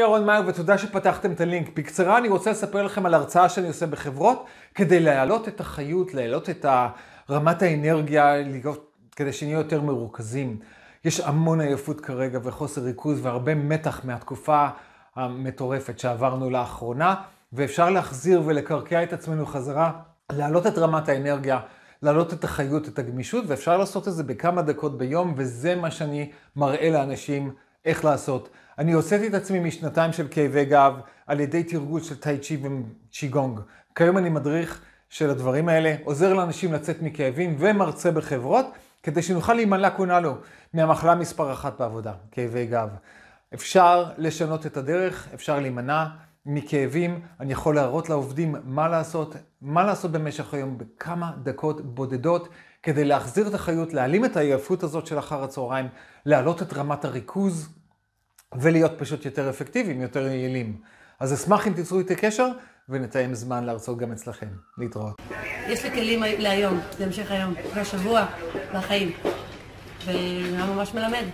ירון מאיר ותודה שפתחתם את הלינק. בקצרה אני רוצה לספר לכם על הרצאה שאני עושה בחברות כדי להעלות את החיות, להעלות את רמת האנרגיה, כדי שנהיה יותר מרוכזים. יש המון עייפות כרגע וחוסר ריכוז והרבה מתח מהתקופה המטורפת שעברנו לאחרונה, ואפשר להחזיר ולקרקע את עצמנו חזרה, להעלות את רמת האנרגיה, להעלות את החיות, את הגמישות, ואפשר לעשות את זה בכמה דקות ביום, וזה מה שאני מראה לאנשים איך לעשות. אני הוצאתי את עצמי משנתיים של כאבי גב על ידי תרגול של טאי צ'י וצ'יגונג. כיום אני מדריך של הדברים האלה, עוזר לאנשים לצאת מכאבים ומרצה בחברות, כדי שנוכל להימנע קונלו מהמחלה מספר אחת בעבודה, כאבי גב. אפשר לשנות את הדרך, אפשר להימנע. מכאבים, אני יכול להראות לעובדים מה לעשות, מה לעשות במשך היום בכמה דקות בודדות כדי להחזיר את החיות, להעלים את העייפות הזאת של אחר הצהריים, להעלות את רמת הריכוז ולהיות פשוט יותר אפקטיביים, יותר יעילים. אז אשמח אם תיצרו איתי קשר ונתאם זמן להרצות גם אצלכם. להתראות. יש לי כלים להיום, להמשך היום, לשבוע, לחיים. וזה ממש מלמד.